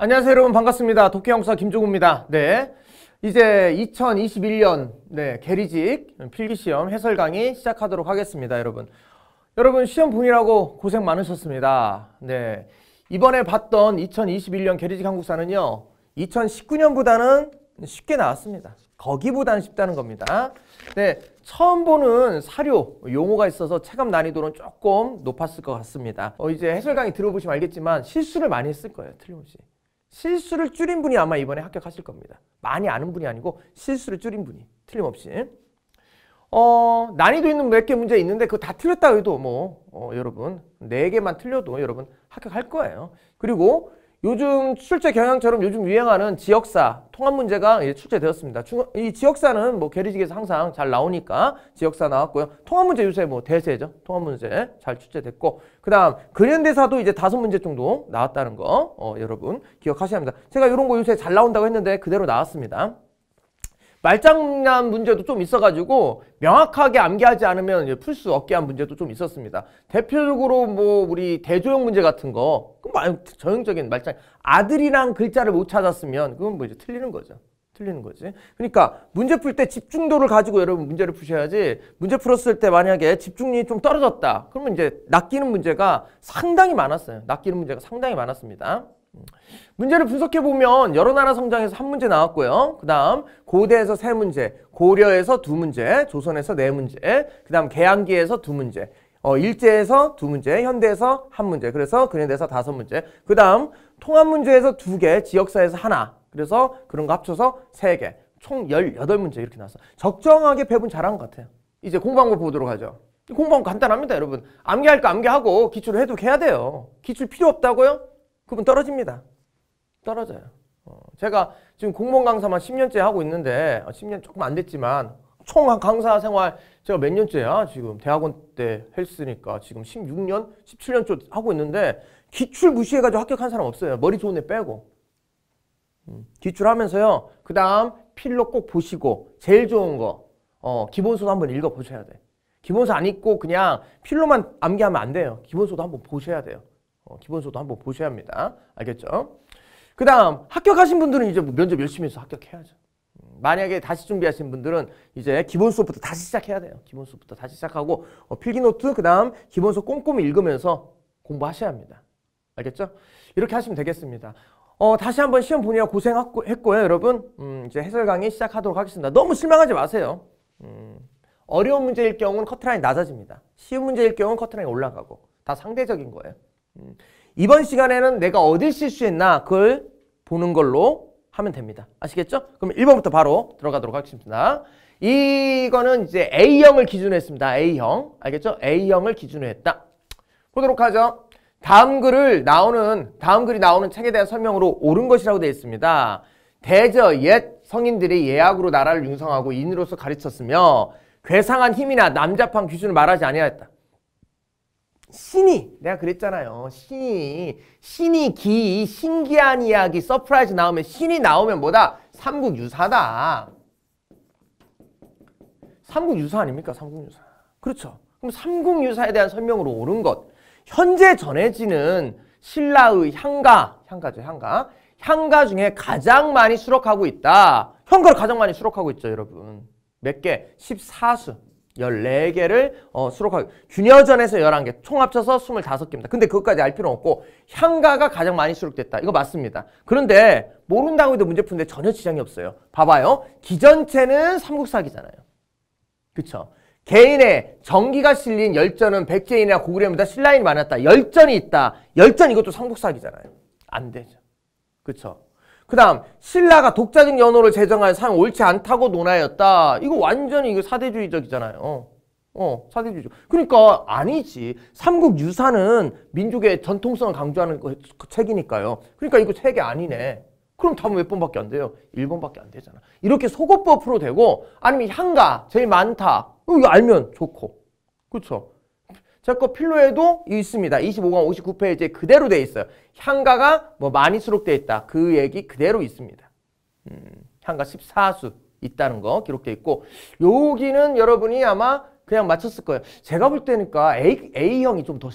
안녕하세요 여러분 반갑습니다. 도끼형사 김종우입니다. 네. 이제 2021년 네, 게리직 필기시험 해설 강의 시작하도록 하겠습니다 여러분. 여러분 시험 보이라고 고생 많으셨습니다. 네. 이번에 봤던 2021년 게리직 한국사는요. 2019년보다는 쉽게 나왔습니다. 거기보다는 쉽다는 겁니다. 네, 처음 보는 사료, 용어가 있어서 체감 난이도는 조금 높았을 것 같습니다. 어, 이제 해설 강의 들어보시면 알겠지만 실수를 많이 했을 거예요, 틀림없이. 실수를 줄인 분이 아마 이번에 합격하실 겁니다. 많이 아는 분이 아니고 실수를 줄인 분이 틀림없이 어, 난이도 있는 몇 개 문제 있는데 그거 다 틀렸다 해도 뭐 어, 여러분 네개만 틀려도 여러분 합격할 거예요. 그리고 요즘 출제 경향처럼 요즘 유행하는 지역사 통합 문제가 출제되었습니다. 이 지역사는 뭐 게리직에서 항상 잘 나오니까 지역사 나왔고요. 통합 문제 요새 뭐 대세죠. 통합 문제 잘 출제됐고 그다음 근현대사도 이제 다섯 문제 정도 나왔다는 거 어, 여러분 기억하셔야 합니다. 제가 이런 거 요새 잘 나온다고 했는데 그대로 나왔습니다. 말장난 문제도 좀 있어가지고 명확하게 암기하지 않으면 풀 수 없게 한 문제도 좀 있었습니다. 대표적으로 뭐 우리 대조형 문제 같은 거, 그말 전형적인 말장 아들이랑 글자를 못 찾았으면 그건 뭐 이제 틀리는 거죠. 틀리는 거지. 그러니까 문제 풀 때 집중도를 가지고 여러분 문제를 푸셔야지 문제 풀었을 때 만약에 집중이 좀 떨어졌다. 그러면 이제 낚이는 문제가 상당히 많았어요. 낚이는 문제가 상당히 많았습니다. 문제를 분석해보면 여러 나라 성장에서 한 문제 나왔고요. 그 다음 고대에서 세 문제, 고려에서 두 문제, 조선에서 네 문제, 그 다음 개항기에서 두 문제, 어, 일제에서 두 문제, 현대에서 한 문제, 그래서 근현대에서 다섯 문제, 그 다음 통합 문제에서 두 개, 지역사에서 하나, 그래서 그런 거 합쳐서 세 개, 총 열여덟 문제 이렇게 나왔어. 적정하게 배분 잘한 것 같아요. 이제 공부한 거 보도록 하죠. 공부하면 간단합니다, 여러분. 암기할 거 암기하고 기출 을해도해야 돼요. 기출 필요 없다고요? 그분 떨어집니다. 떨어져요. 어, 제가 지금 공무원 강사만 10년째 하고 있는데 10년 어, 조금 안 됐지만 총 강사 생활 제가 몇 년째야 지금 대학원 때 했으니까 지금 16년 17년 쪽 하고 있는데 기출 무시해가지고 합격한 사람 없어요 머리 좋은 애 빼고 음, 기출하면서요 그 다음 필로 꼭 보시고 제일 좋은 거 어, 기본서도 한번 읽어보셔야 돼 기본서 안 읽고 그냥 필로만 암기하면 안 돼요 기본서도 한번 보셔야 돼요 어, 기본서도 한번 보셔야 합니다. 알겠죠? 그 다음 합격하신 분들은 이제 뭐 면접 열심히 해서 합격해야죠. 음, 만약에 다시 준비하신 분들은 이제 기본 수업부터 다시 시작해야 돼요. 기본 수업부터 다시 시작하고 어, 필기노트 그 다음 기본 수업 꼼꼼히 읽으면서 공부하셔야 합니다. 알겠죠? 이렇게 하시면 되겠습니다. 어, 다시 한번 시험 보느라 고생했고요. 여러분 음, 이제 해설 강의 시작하도록 하겠습니다. 너무 실망하지 마세요. 음, 어려운 문제일 경우는 커트라인 낮아집니다. 쉬운 문제일 경우는 커트라인 올라가고 다 상대적인 거예요. 음. 이번 시간에는 내가 어딜 실수했나 그걸 보는 걸로 하면 됩니다. 아시겠죠? 그럼 1번부터 바로 들어가도록 하겠습니다. 이거는 이제 A형을 기준으로 했습니다. A형. 알겠죠? A형을 기준으로 했다. 보도록 하죠. 다음 글을 나오는 다음 글이 나오는 책에 대한 설명으로 옳은 것이라고 되어 있습니다. 대저 옛 성인들이 예약으로 나라를 융성하고 인으로서 가르쳤으며 괴상한 힘이나 남자판 기준을 말하지 아니하였다. 신이 내가 그랬잖아요. 신이 신이 기 신기한 이야기 서프라이즈 나오면 신이 나오면 뭐다? 삼국유사다. 삼국유사 아닙니까? 삼국유사. 그렇죠. 그럼 삼국유사에 대한 설명으로 옳은 것. 현재 전해지는 신라의 향가, 향가죠, 향가. 향가 중에 가장 많이 수록하고 있다. 현가를 가장 많이 수록하고 있죠, 여러분. 몇 개? 14수. 14개를 어, 수록하고 균여전에서 11개, 총 합쳐서 25개입니다. 근데 그것까지 알 필요는 없고 향가가 가장 많이 수록됐다. 이거 맞습니다. 그런데 모른다고 해도 문제 푸는데 전혀 지장이 없어요. 봐봐요. 기전체는 삼국사기잖아요. 그쵸? 개인의 전기가 실린 열전은 백제인이나 고구려보다 신라인이 많았다. 열전이 있다. 열전 이것도 삼국사기잖아요. 안 되죠. 그쵸? 그 다음 신라가 독자적 연호를 제정한 상 옳지 않다고 논하였다. 이거 완전히 이거 사대주의적이잖아요. 어. 사대주의적. 그러니까 아니지. 삼국 유사는 민족의 전통성을 강조하는 그 책이니까요. 그러니까 이거 책이 아니네. 그럼 답은 몇 번밖에 안 돼요? 일번밖에안 되잖아. 이렇게 속어법으로 되고 아니면 향가 제일 많다. 어, 이거 알면 좋고. 그렇죠? 제거 필로에도 있습니다. 25강 59페이지에 그대로 돼 있어요. 향가가 뭐 많이 수록돼 있다. 그 얘기 그대로 있습니다. 음, 향가 14수 있다는 거 기록돼 있고 여기는 여러분이 아마 그냥 맞췄을 거예요. 제가 볼 때니까 A, A형이 좀 더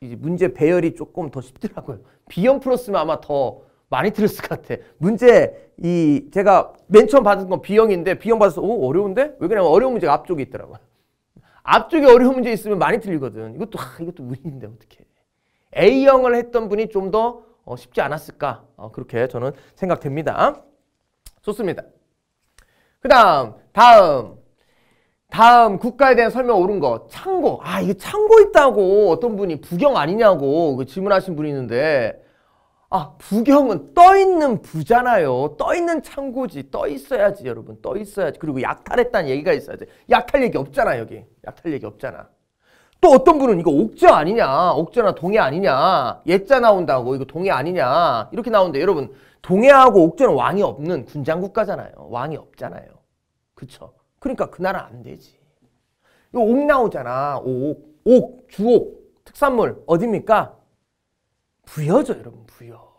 문제 배열이 조금 더 쉽더라고요. B형 플러스면 아마 더 많이 틀렸을 것 같아. 문제 이 제가 맨 처음 받은 건 B형인데 B형 받아서 오 어려운데? 왜 그러냐면 어려운 문제가 앞쪽에 있더라고요. 앞쪽에 어려운 문제 있으면 많이 틀리거든. 이것도 하, 이것도 무리인데 어떻게? A형을 했던 분이 좀더 어, 쉽지 않았을까? 어, 그렇게 저는 생각됩니다. 좋습니다. 그다음 다음 다음 국가에 대한 설명 옳은 거 창고 아 이게 창고 있다고 어떤 분이 부경 아니냐고 그 질문하신 분이 있는데 아, 부경은 떠 있는 부잖아요. 떠 있는 창고지. 떠 있어야지, 여러분. 떠 있어야지. 그리고 약탈했다는 얘기가 있어야지. 약탈 얘기 없잖아, 여기. 약탈 얘기 없잖아. 또 어떤 분은 이거 옥저 아니냐, 옥저나 동해 아니냐, 옛자 나온다고 이거 동해 아니냐 이렇게 나오는데 여러분 동해하고 옥저는 왕이 없는 군장 국가잖아요. 왕이 없잖아요. 그쵸? 그러니까 그 나라 안 되지. 이거 옥 나오잖아. 옥, 옥, 주옥, 특산물 어딥니까? 부여죠 여러분. 부여,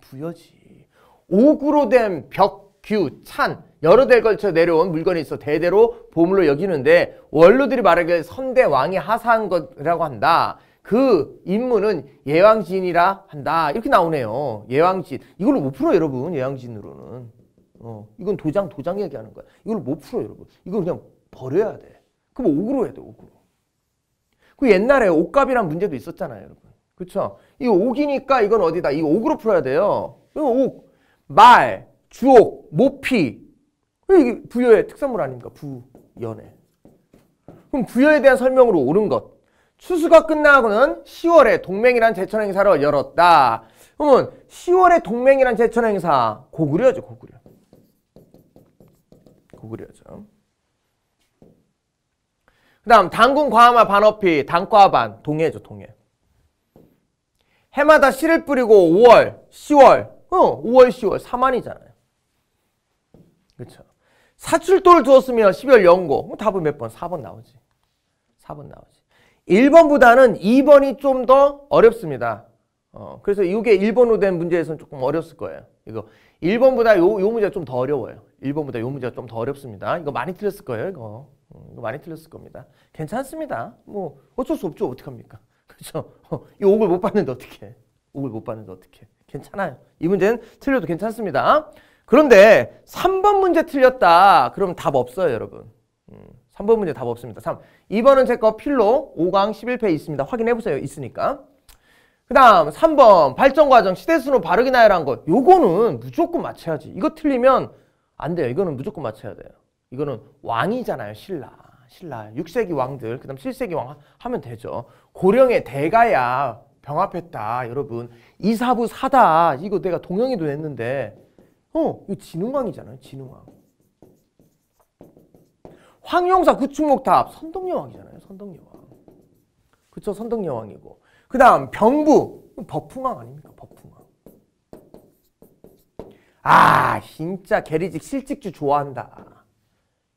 부여지. 옥으로 된 벽, 규, 찬 여러 대를 걸쳐 내려온 물건이 있어 대대로 보물로 여기는데 원로들이 말하길 선대 왕이 하사한 것이라고 한다. 그 인물은 예왕진이라 한다. 이렇게 나오네요. 예왕진. 이걸로 못 풀어 여러분. 예왕진으로는. 어, 이건 도장 도장 얘기하는 거야. 이걸 못 풀어 여러분. 이걸 그냥 버려야 돼. 그럼 옥으로 해야 옥으로. 그 옛날에 옥값이란 문제도 있었잖아요. 여러분. 그렇죠? 이 옥이니까 이건 어디다? 이 옥으로 풀어야 돼요. 옥, 말, 주옥, 모피. 이게 부여의 특산물 아닙니까? 부연의. 그럼 부여에 대한 설명으로 옳은 것. 추수가 끝나고는 10월에 동맹이란 제천 행사를 열었다. 그러면 10월에 동맹이란 제천 행사 고구려죠, 고구려. 고구려죠. 그 다음 당군 과마 반어피, 당과반, 동해죠, 동해. 해마다 씨를 뿌리고 5월, 10월, 어, 5월, 10월 3만이잖아요. 그렇 사출도를 두었으며 12월 연고. 답은 몇 번? 4번 나오지. 4번 나오지. 1번보다는 2번이 좀 더 어렵습니다. 어, 그래서 이게 1번으로 된 문제에서는 조금 어렵을 거예요. 이거 1번보다 요, 요 문제가 좀 더 어려워요. 1번보다 요 문제가 좀 더 어렵습니다. 이거 많이 틀렸을 거예요, 이거. 음, 이거 많이 틀렸을 겁니다. 괜찮습니다. 뭐 어쩔 수 없죠. 어떡합니까? 그렇죠? 이 옥을 못 봤는데 어떻게 해? 옥을 못 봤는데 어떻게 해? 괜찮아요. 이 문제는 틀려도 괜찮습니다. 그런데 3번 문제 틀렸다. 그럼 답 없어요, 여러분. 3번 음, 문제 답 없습니다. 3. 2번은 제 거 필로 5강 1 1페 있습니다. 확인해 보세요. 있으니까. 그 다음 3번 발전과정 시대순으로 바르게 나열한 것 요거는 무조건 맞춰야지 이거 틀리면 안 돼요 이거는 무조건 맞춰야 돼요 이거는 왕이잖아요 신라 신라 6세기 왕들 그 다음 7세기 왕 하면 되죠 고령의 대가야 병합했다 여러분 이사부 사다 이거 내가 동영이도 했는데 어 이거 진흥왕이잖아요 진흥왕 황룡사 구축목탑 선덕여왕이잖아요 선덕여왕 그쵸 선덕여왕이고 그 다음 병부 법풍왕 아닙니까 법풍왕 아 진짜 게리직 실직주 좋아한다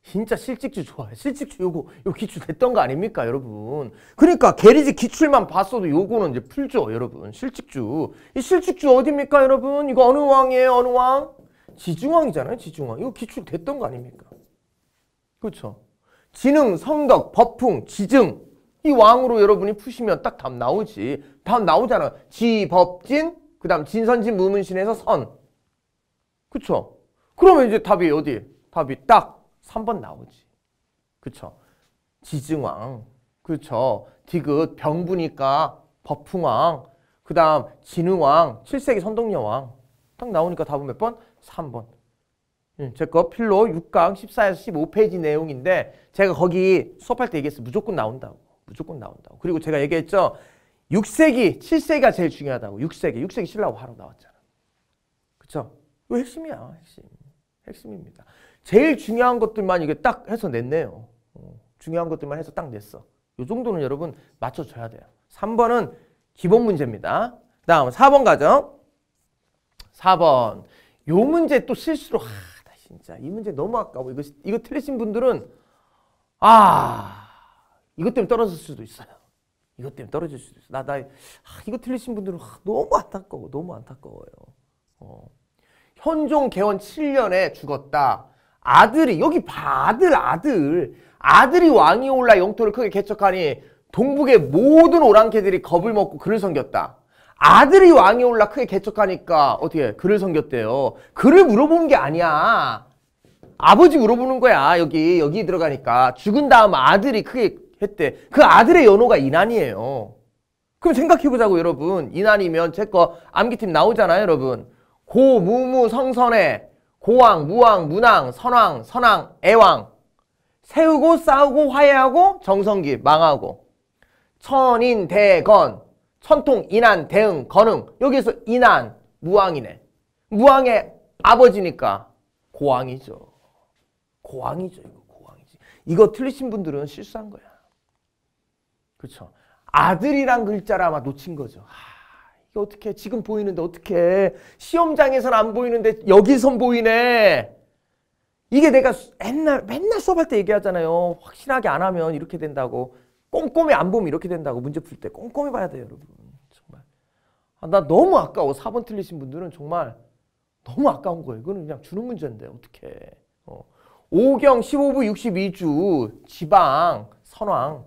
진짜 실직주 좋아요. 실직주 요거 요 기출 됐던 거 아닙니까, 여러분? 그러니까 게리지 기출만 봤어도 요거는 이제 풀죠, 여러분. 실직주. 이 실직주 어딥니까 여러분? 이거 어느 왕이에요, 어느 왕? 지중왕이잖아요, 지중왕. 이거 기출 됐던 거 아닙니까? 그렇죠. 지능, 성덕, 법풍, 지증 이 왕으로 여러분이 푸시면 딱 답 나오지. 답 나오잖아. 지, 법, 진, 그 다음 진선진 무문신에서 선. 그쵸? 그렇죠? 그러면 이제 답이 어디? 답이 딱 3번 나오지. 그쵸? 지증왕. 그쵸? 디귿 병부니까 버풍왕. 그 다음 진흥왕, 7세기 선덕여왕. 딱 나오니까 답은 몇 번? 3번. 음, 제거 필로 6강 14에서 15페이지 내용인데 제가 거기 수업할 때얘기했어 무조건 나온다고. 무조건 나온다고. 그리고 제가 얘기했죠. 6세기, 7세기가 제일 중요하다고. 6세기. 6세기 신라 화로 나왔잖아. 그쵸? 이 핵심이야, 핵심. 핵심입니다. 제일 중요한 것들만 이게 딱 해서 냈네요. 어, 중요한 것들만 해서 딱 냈어. 이 정도는 여러분 맞춰줘야 돼요. 3번은 기본 문제입니다. 다음 4번 가죠. 4번. 요 문제 또 실수로 하, 아, 나 진짜 이 문제 너무 아까워. 이거 이거 틀리신 분들은 아 이것 때문에 떨어질 수도 있어요. 이것 때문에 떨어질 수도 있어. 나 나, 나 아, 이거 틀리신 분들은 아, 너무 안타까워. 너무 안타까워요. 어. 현종 개원 7년에 죽었다. 아들이 여기 봐 아들 아들 아들이 왕이 올라 영토를 크게 개척하니 동북의 모든 오랑캐들이 겁을 먹고 그를 섬겼다. 아들이 왕이 올라 크게 개척하니까 어떻게 그를 섬겼대요. 그를 물어보는 게 아니야. 아버지 물어보는 거야. 여기 여기 들어가니까 죽은 다음 아들이 크게 했대. 그 아들의 연호가 이난이에요. 그럼 생각해보자고 여러분. 이난이면 제 거 암기팀 나오잖아요 여러분. 고, 무, 무, 성, 선 에, 고왕, 무왕, 문왕, 선왕, 선왕, 애왕 세우고 싸우고 화해하고 정성기 망하고 천인, 대건 천통, 인한, 대응, 건응 여기서 인한, 무왕이네 무왕의 아버지니까 고왕이죠 고왕이죠 이거 고왕이지 이거 틀리신 분들은 실수한 거야 그렇죠 아들이란 글자를 아마 놓친 거죠 어떻게 지금 보이는데 어떻게 시험장에서는 안 보이는데 여기선 보이네. 이게 내가 맨날 맨날 수업할 때 얘기하잖아요. 확실하게 안 하면 이렇게 된다고. 꼼꼼히 안 보면 이렇게 된다고 문제 풀 때 꼼꼼히 봐야 돼요, 여러분. 정말. 아, 나 너무 아까워. 4번 틀리신 분들은 정말 너무 아까운 거예요. 이거는 그냥 주는 문제인데 어떻게? 어. 5경 15부 62주 지방 선왕.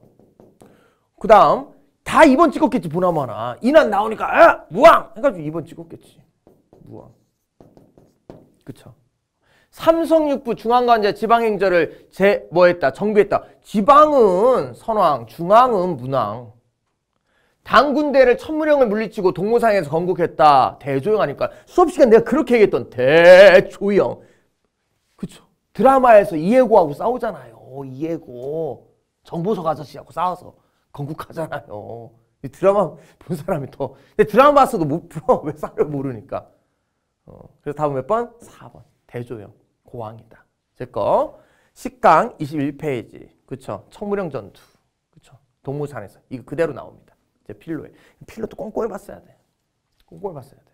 그다음 다 2번 찍었겠지 보나마나. 이난 나오니까 아, 무왕 해가지고 2번 찍었겠지. 무왕. 그쵸. 삼성육부 중앙관제 지방행정을 제 뭐했다 정비했다. 지방은 선왕 중앙은 문왕. 당군대를 천무령을 물리치고 동무상에서 건국했다. 대조영 아닐까? 수업시간 내가 그렇게 얘기했던 대조영. 그쵸. 드라마에서 이해고하고 싸우잖아요. 이해고. 정보석 아저씨하고 싸워서. 건국하잖아요. 드라마 본 사람이 더. 근데 드라마 봤어도 못 풀어. 왜 쌀을 모르니까. 어, 그래서 답은 몇 번? 4번. 대조형. 고왕이다. 제거 식강 21페이지. 그쵸. 청무령 전투. 그쵸. 동무산에서. 이거 그대로 나옵니다. 이제 필로에. 필로도 꼼꼼히 봤어야 돼. 꼼꼼히 봤어야 돼.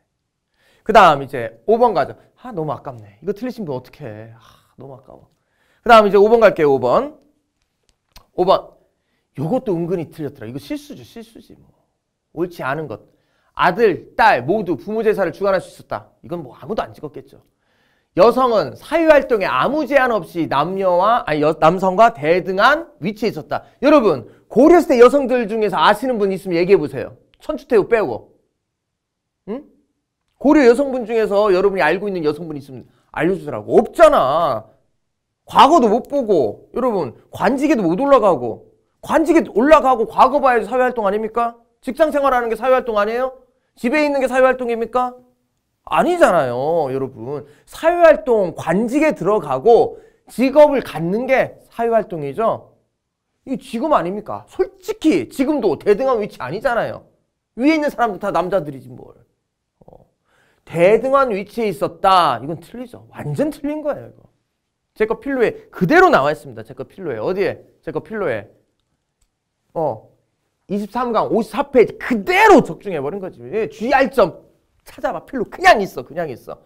그 다음 이제 5번 가죠. 아, 너무 아깝네. 이거 틀리신 분 어떡해. 아, 너무 아까워. 그 다음 이제 5번 갈게요. 5번. 5번. 요것도 은근히 틀렸더라. 이거 실수죠. 실수지 뭐. 옳지 않은 것. 아들, 딸 모두 부모 제사를 주관할 수 있었다. 이건 뭐 아무도 안 찍었겠죠. 여성은 사회활동에 아무 제한 없이 남녀와 아니 여, 남성과 대등한 위치에 있었다. 여러분 고려시대 여성들 중에서 아시는 분 있으면 얘기해 보세요. 천추태후 빼고. 응? 고려 여성분 중에서 여러분이 알고 있는 여성분 있으면 알려주더라고. 없잖아. 과거도 못 보고 여러분 관직에도 못 올라가고 관직에 올라가고 과거 봐야지 사회활동 아닙니까? 직장생활하는 게 사회활동 아니에요? 집에 있는 게 사회활동입니까? 아니잖아요 여러분 사회활동 관직에 들어가고 직업을 갖는 게 사회활동이죠 이 지금 아닙니까? 솔직히 지금도 대등한 위치 아니잖아요 위에 있는 사람들 다 남자들이지 뭘 어. 대등한 위치에 있었다 이건 틀리죠 완전 틀린 거예요 이거 제 거 필로에 그대로 나와 있습니다 제 거 필로에 어디에? 제 거 필로에 어 23강 54페이지 그대로 적중해버린 거지. GR점 예, 찾아봐. 필로 그냥 있어. 그냥 있어.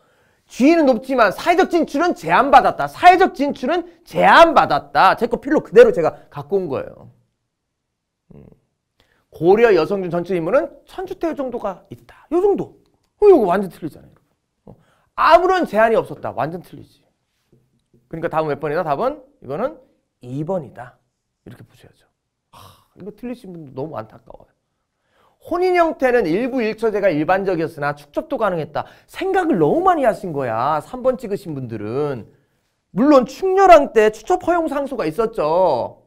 G는 높지만 사회적 진출은 제한받았다. 사회적 진출은 제한받았다. 제거 필로 그대로 제가 갖고 온 거예요. 음. 고려 여성중 전체 인물은 천주태 정도가 있다. 요 정도. 어, 이거 완전 틀리잖아요. 어. 아무런 제한이 없었다. 완전 틀리지. 그러니까 답은 몇 번이다? 답은 이거는 2번이다. 이렇게 보셔야죠. 이거 틀리신 분들 너무 안타까워요. 혼인 형태는 일부 일처제가 일반적이었으나 축적도 가능했다. 생각을 너무 많이 하신 거야. 3번 찍으신 분들은. 물론 충렬왕 때 추첩 허용 상소가 있었죠.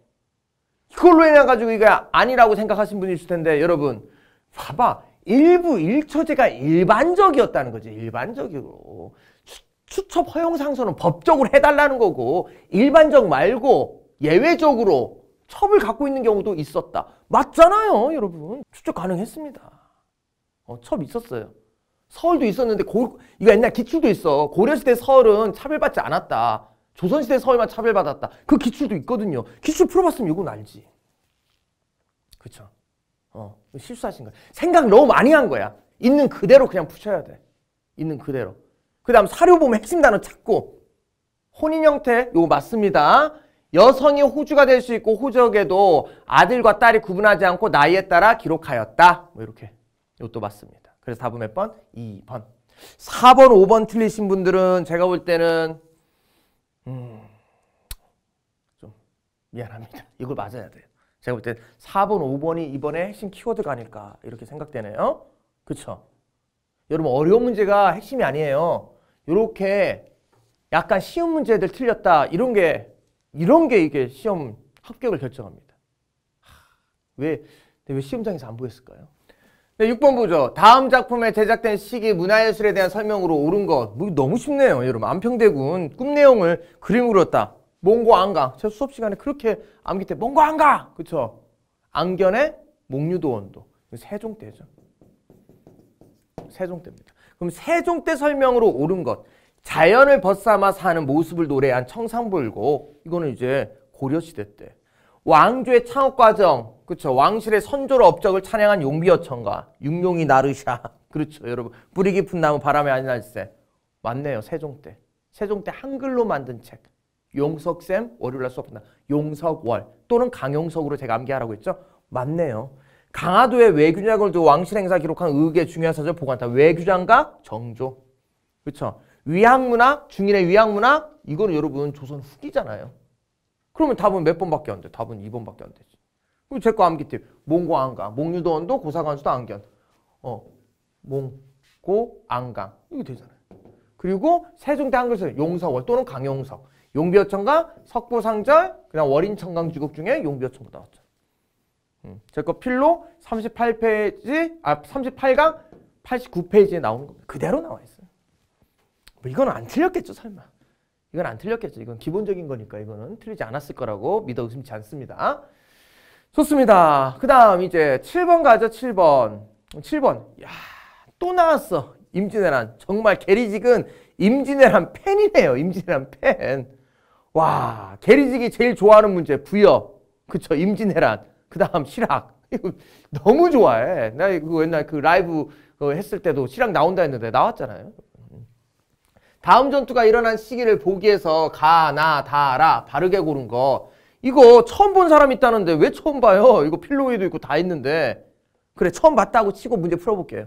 이걸로 인해가지고 이게 아니라고 생각하신 분이 있을 텐데 여러분 봐봐. 일부 일처제가 일반적이었다는 거지. 일반적이고. 추, 첩 허용 상소는 법적으로 해달라는 거고 일반적 말고 예외적으로 첩을 갖고 있는 경우도 있었다. 맞잖아요, 여러분. 추적 가능했습니다. 어, 첩 있었어요. 서울도 있었는데 고, 이거 옛날 기출도 있어. 고려시대 서울은 차별받지 않았다. 조선시대 서울만 차별받았다. 그 기출도 있거든요. 기출 풀어봤으면 이건 알지. 그쵸? 어, 실수하신 거야. 생각 너무 많이 한 거야. 있는 그대로 그냥 붙여야 돼. 있는 그대로. 그 다음 사료 보면 핵심 단어 찾고 혼인 형태 이거 맞습니다. 여성이 호주가 될 수 있고 호적에도 아들과 딸이 구분하지 않고 나이에 따라 기록하였다. 뭐 이렇게 이것도 맞습니다. 그래서 답은 몇 번? 2번. 4번, 5번 틀리신 분들은 제가 볼 때는 음, 좀 미안합니다. 이걸 맞아야 돼요. 제가 볼때 4번, 5번이 이번에 핵심 키워드가 아닐까 이렇게 생각되네요. 그쵸? 여러분 어려운 문제가 핵심이 아니에요. 이렇게 약간 쉬운 문제들 틀렸다 이런 게 이런 게 이게 시험 합격을 결정합니다. 왜, 왜 시험장에서 안 보였을까요? 네, 6번 보죠. 다음 작품에 제작된 시기 문화예술에 대한 설명으로 옳은 것. 뭐, 너무 쉽네요. 여러분, 안평대군 꿈 내용을 그림으로 했다. 몽고 안강. 제 수업 시간에 그렇게 암기 때 몽고 안강! 그쵸? 안견의 몽유도 원도. 세종 때죠. 세종 때입니다. 그럼 세종 때 설명으로 옳은 것. 자연을 벗삼아 사는 모습을 노래한 청산불고 이거는 이제 고려시대 때 왕조의 창업과정 그렇죠 왕실의 선조로 업적을 찬양한 용비어천가 육룡이 나르샤 그렇죠 여러분 뿌리 깊은 나무 바람에 안날세 맞네요 세종 때 세종 때 한글로 만든 책 용석쌤 월요일날 수업한다 용석월 또는 강용석으로 제가 암기하라고 했죠 맞네요 강화도의 외규장을 두고 왕실 행사 기록한 의계 중요한 사절 보관다 외규장과 정조 그렇죠 위학문학, 중일의 위학문학 이거는 여러분 조선 후기잖아요. 그러면 답은 몇 번밖에 안 돼? 답은 2번밖에 안 되지. 그럼 제거 암기팁. 몽고 안강. 몽유도 원도 고사관수도 안견. 어. 몽고 안강. 이거 되잖아요. 그리고 세종대 한글서 용서월 또는 강용석. 용비어천가, 석보상절, 그냥 월인천강주곡 중에 용비어천가 나왔죠. 음, 제거 필로 38페이지, 아 38강 89페이지에 나오는 거 그대로 나와 요뭐 이건 안 틀렸겠죠 설마. 이건 안 틀렸겠죠. 이건 기본적인 거니까 이거는 틀리지 않았을 거라고 믿어 의심치 않습니다. 좋습니다. 그 다음 이제 7번 가죠. 7번. 7번. 야, 또 나왔어. 임진왜란. 정말 게리직은 임진왜란 팬이네요. 임진왜란 팬. 와, 게리직이 제일 좋아하는 문제. 부여. 그쵸. 임진왜란. 그 다음 실학. 이거 너무 좋아해. 나 이거 옛날 그 라이브 그 했을 때도 실학 나온다 했는데 나왔잖아요. 다음 전투가 일어난 시기를 보기에서 가, 나, 다, 라 바르게 고른 거 이거 처음 본 사람 있다는데 왜 처음 봐요? 이거 필로이도 있고 다 있는데 그래 처음 봤다고 치고 문제 풀어볼게요.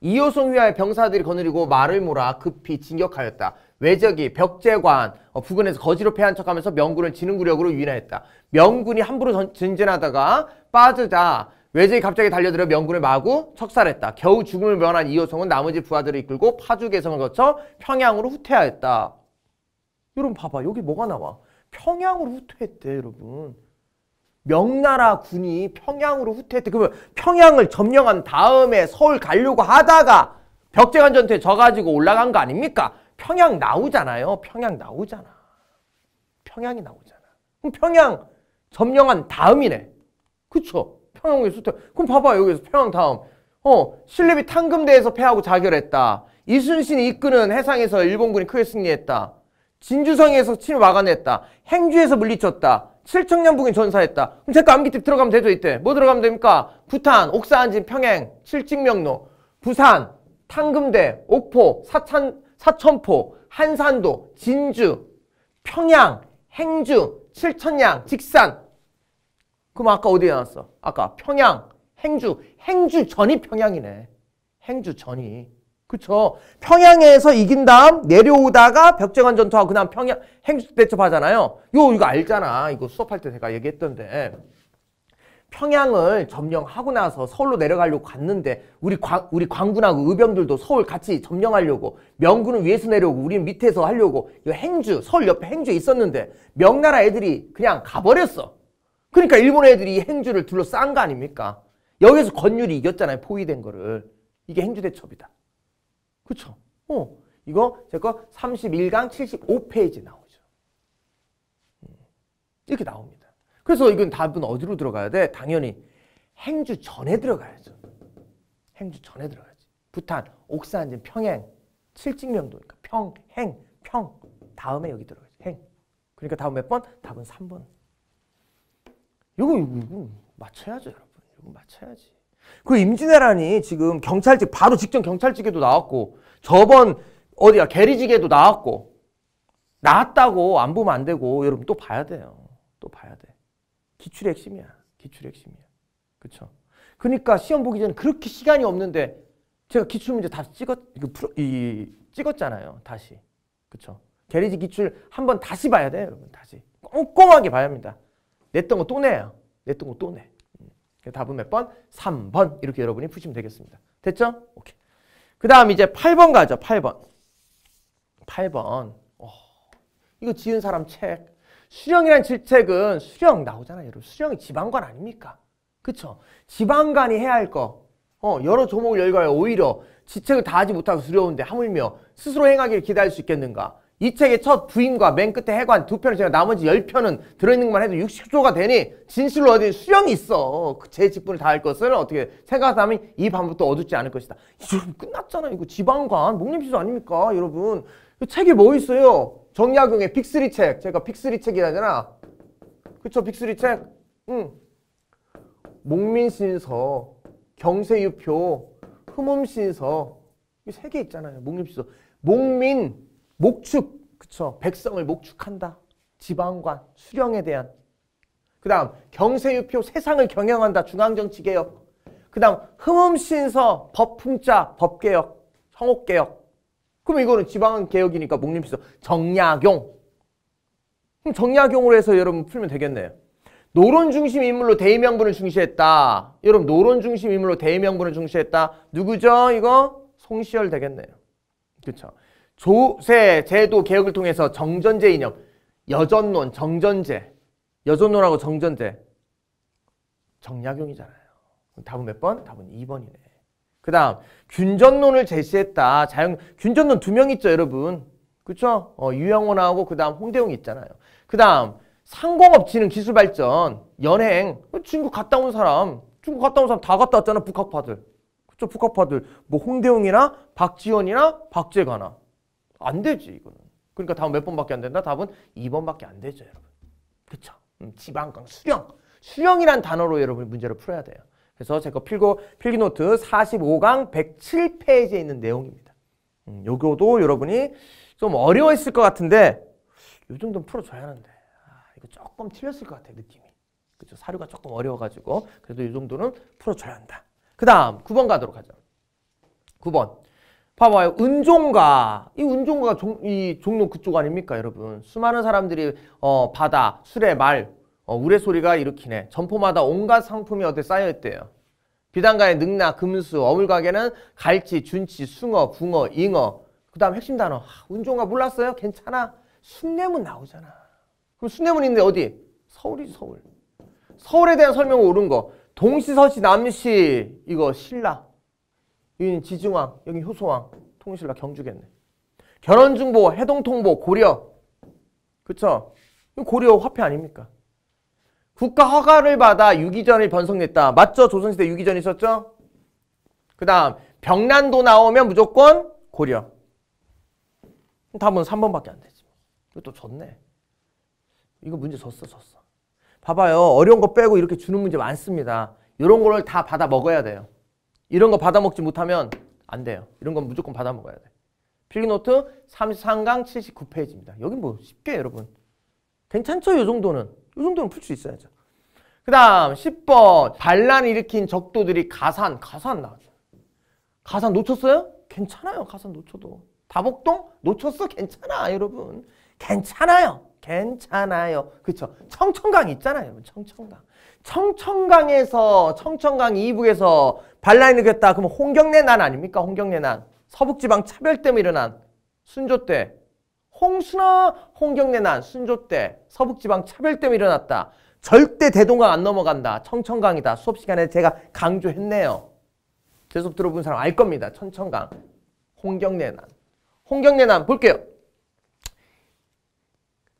이호성 휘하의 병사들이 거느리고 말을 몰아 급히 진격하였다. 외적이 벽제관 어, 부근에서 거지로 패한 척하면서 명군을 지능구력으로 유인하였다. 명군이 함부로 전, 진전하다가 빠지자 외적이 갑자기 달려들어 명군을 마구 척살했다. 겨우 죽음을 면한 이호성은 나머지 부하들을 이끌고 파주 개성을 거쳐 평양으로 후퇴하였다. 여러분 봐봐 여기 뭐가 나와. 평양으로 후퇴했대 여러분. 명나라 군이 평양으로 후퇴했대. 그러면 평양을 점령한 다음에 서울 가려고 하다가 벽제관 전투에 져가지고 올라간 거 아닙니까? 평양 나오잖아요. 평양 나오잖아. 평양이 나오잖아. 그럼 평양 점령한 다음이네. 그쵸? 평양에 수탈. 그럼 봐봐 여기서 평양 다음. 어 신림이 탕금대에서 패하고 자결했다. 이순신이 이끄는 해상에서 일본군이 크게 승리했다. 진주성에서 침을 막아냈다. 행주에서 물리쳤다. 칠청년북인 전사했다. 그럼 제가 암기팁 들어가면 되죠 이때. 뭐 들어가면 됩니까? 부탄, 옥사안진 평행, 칠칭명로 부산, 탕금대, 옥포, 사천, 사천포, 한산도, 진주, 평양, 행주, 칠천량, 직산, 그럼 아까 어디에 나왔어? 아까 평양, 행주, 행주 전이 평양이네. 행주 전이. 그쵸. 평양에서 이긴 다음 내려오다가 벽쟁한 전투하고 그 다음 평양, 행주 대첩하잖아요. 요, 이거 알잖아. 이거 수업할 때 제가 얘기했던데. 평양을 점령하고 나서 서울로 내려가려고 갔는데 우리 광, 우리 광군하고 의병들도 서울 같이 점령하려고 명군은 위에서 내려오고 우리는 밑에서 하려고 이 행주, 서울 옆에 행주에 있었는데 명나라 애들이 그냥 가버렸어. 그러니까 일본 애들이 행주를 둘러싼 거 아닙니까? 여기서 건율이 이겼잖아요. 포위된 거를. 이게 행주대첩이다. 그쵸? 어. 이거 제 거 31강 75페이지 나오죠. 음. 이렇게 나옵니다. 그래서 이건 답은 어디로 들어가야 돼? 당연히 행주 전에 들어가야죠. 행주 전에 들어가야지. 부탄, 옥산, 평행, 칠직명도니까 평, 행, 평. 다음에 여기 들어가죠. 행. 그러니까 다음 몇 번? 답은 3번. 이거, 이거 맞춰야죠, 여러분. 이거 맞춰야지. 그 임진왜란이 지금 경찰직 바로 직전 경찰직에도 나왔고 저번 어디야 게리직에도 나왔고 나왔다고 안 보면 안 되고 여러분 또 봐야 돼요. 또 봐야 돼. 기출의 핵심이야. 기출의 핵심이야. 그쵸 그러니까 시험 보기 전에 그렇게 시간이 없는데 제가 기출 문제 다 찍었 이, 거 이, 찍었잖아요. 다시. 그쵸 게리지 기출 한번 다시 봐야 돼요, 여러분. 다시. 꼼꼼하게 봐야 합니다. 냈던 거 또 내요. 냈던 거 또 내. 음. 그러니까 답은 몇 번? 3번 이렇게 여러분이 푸시면 되겠습니다. 됐죠? 오케이. 그 다음 이제 8번 가죠. 8번. 8번. 오, 어. 이거 지은 사람 책. 수령이란 질책은 수령 나오잖아요. 여러분. 수령이 지방관 아닙니까? 그쵸? 지방관이 해야 할 거. 어, 여러 조목을 열거하여 오히려 지책을 다하지 못하고 두려운데 하물며 스스로 행하기를 기대할 수 있겠는가? 이 책의 첫 부인과 맨 끝에 해관 두 편을 제가 나머지 열편은 들어있는 것만 해도 60조가 되니 진실로 어디 수령이 있어. 그 제 직분을 다할 것을 어떻게 생각하다면 이 방법도 어둡지 않을 것이다. 이거 끝났잖아 이거 지방관 목림시도 아닙니까 여러분. 이책이뭐 그 있어요? 정약용의 픽스리 책. 제가 픽스리 책이라잖아. 그쵸 픽스리 책? 응. 목민신서, 경세유표, 흠음신서 이 세 개 있잖아요. 목림시도. 목민 목축, 그쵸? 백성을 목축한다. 지방관, 수령에 대한. 그 다음 경세유표, 세상을 경영한다. 중앙정치개혁. 그 다음 흠음신서, 법풍자, 법개혁, 성옥개혁. 그럼 이거는 지방개혁이니까 목림신서, 정약용. 그럼 정약용으로 해서 여러분 풀면 되겠네요. 노론 중심 인물로 대의명분을 중시했다. 여러분 노론 중심 인물로 대의명분을 중시했다. 누구죠? 이거 송시열 되겠네요. 그렇죠. 조세 제도 개혁을 통해서 정전제 인념 여전론, 정전제, 여전론하고 정전제 정약용이잖아요. 답은 몇 번? 답은 2번이네. 그 다음 균전론을 제시했다. 자연 균전론 두 명 있죠 여러분. 그렇 어, 유영원하고 그 다음 홍대웅 있잖아요. 그 다음 상공업진흥 기술발전, 연행, 어, 중국 갔다 온 사람, 중국 갔다 온 사람 다 갔다 왔잖아 북학파들. 그쵸 북학파들 뭐 홍대웅이나 박지원이나 박재관아. 안 되지 이거는. 그러니까 답은 몇 번밖에 안 된다? 답은 2번밖에 안 되죠 여러분. 그쵸? 음, 지방강 수령. 수령이란 단어로 여러분 문제를 풀어야 돼요. 그래서 제가 필고 필기노트 45강 107페이지에 있는 내용입니다. 음, 요거도 여러분이 좀 어려워했을 것 같은데 요 정도는 풀어줘야 하는데 아, 이거 조금 틀렸을 것 같아요 느낌이. 그죠 사료가 조금 어려워가지고 그래도 요 정도는 풀어줘야 한다. 그 다음 9번 가도록 하죠. 9번 봐봐요. 은종가. 이 은종가가 종, 이 종로 그쪽 아닙니까, 여러분? 수많은 사람들이 어, 바다, 술의 말, 어, 우레소리가 일으키네. 점포마다 온갖 상품이 어디 쌓여있대요. 비단가에 능나, 금수, 어물가게는 갈치, 준치, 숭어, 붕어, 잉어. 그 다음 핵심 단어. 아, 은종가 몰랐어요? 괜찮아. 숭례문 나오잖아. 그럼 숭례문인데 어디? 서울이 서울. 서울에 대한 설명 옳은 거. 동시, 서시, 남시. 이거 신라. 여기는 지중왕, 여기 효소왕, 통신라 경주겠네. 결원중보, 해동통보, 고려. 그쵸? 고려 화폐 아닙니까? 국가 허가를 받아 유기전이 변성됐다. 맞죠? 조선시대 유기전 있었죠? 그 다음 병난도 나오면 무조건 고려. 답은 3번밖에 안 되지. 이것도 졌네. 이거 문제 졌어, 졌어. 봐봐요. 어려운 거 빼고 이렇게 주는 문제 많습니다. 이런 거를 다 받아 먹어야 돼요. 이런 거 받아먹지 못하면 안 돼요. 이런 건 무조건 받아먹어야 돼. 필기노트 33강 79페이지입니다. 여기 뭐 쉽게 여러분. 괜찮죠? 이 정도는. 이 정도는 풀 수 있어야죠. 그 다음 10번 반란 일으킨 적도들이 가산. 가산 나왔죠. 가산 놓쳤어요? 괜찮아요. 가산 놓쳐도. 다복동? 놓쳤어? 괜찮아 여러분. 괜찮아요. 괜찮아요. 그쵸? 청천강 있잖아요. 청천강. 청천강에서 청천강 이북에서 반란이 일으다그러 홍경래난 아닙니까? 홍경래난. 서북지방 차별 때문에 일어난 순조 때. 홍순아 홍경래난 순조 때 서북지방 차별 때문에 일어났다. 절대 대동강 안 넘어간다. 청천강이다. 수업 시간에 제가 강조했네요. 제 수업 들어본 사람 알 겁니다. 천천강. 홍경래난. 홍경래난 볼게요.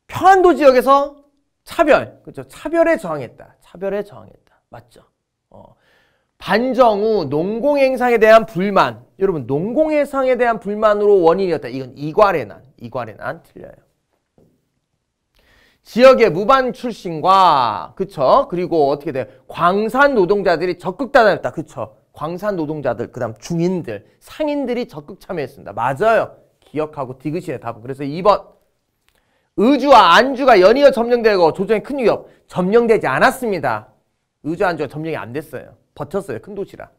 평안도 지역에서 차별, 그렇죠? 차별에 저항했다. 차별에 저항했다. 맞죠? 어. 반정우 농공행상에 대한 불만. 여러분 농공행상에 대한 불만으로 원인이었다. 이건 이괄의 난. 이괄의 난 틀려요. 지역의 무반 출신과 그쵸? 그리고 어떻게 돼요? 광산 노동자들이 적극 단라했다 그쵸? 광산 노동자들, 그 다음 중인들, 상인들이 적극 참여했습니다. 맞아요. 기억하고 디귿이에요. 답은. 그래서 2번 의주와 안주가 연이어 점령되고 조정의 큰 위협 점령되지 않았습니다. 의주 안주가 점령이 안 됐어요. 버텼어요. 큰 도시라.